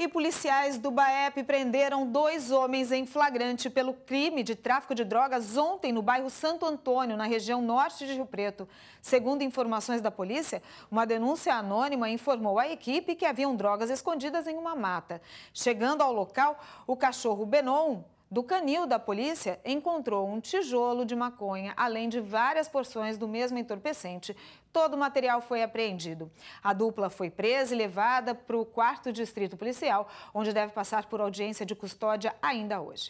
E policiais do BAEP prenderam dois homens em flagrante pelo crime de tráfico de drogas ontem no bairro Santo Antônio, na região norte de Rio Preto. Segundo informações da polícia, uma denúncia anônima informou à equipe que haviam drogas escondidas em uma mata. Chegando ao local, o cachorro Benon do canil da polícia, encontrou um tijolo de maconha, além de várias porções do mesmo entorpecente. Todo o material foi apreendido. A dupla foi presa e levada para o quarto distrito policial, onde deve passar por audiência de custódia ainda hoje.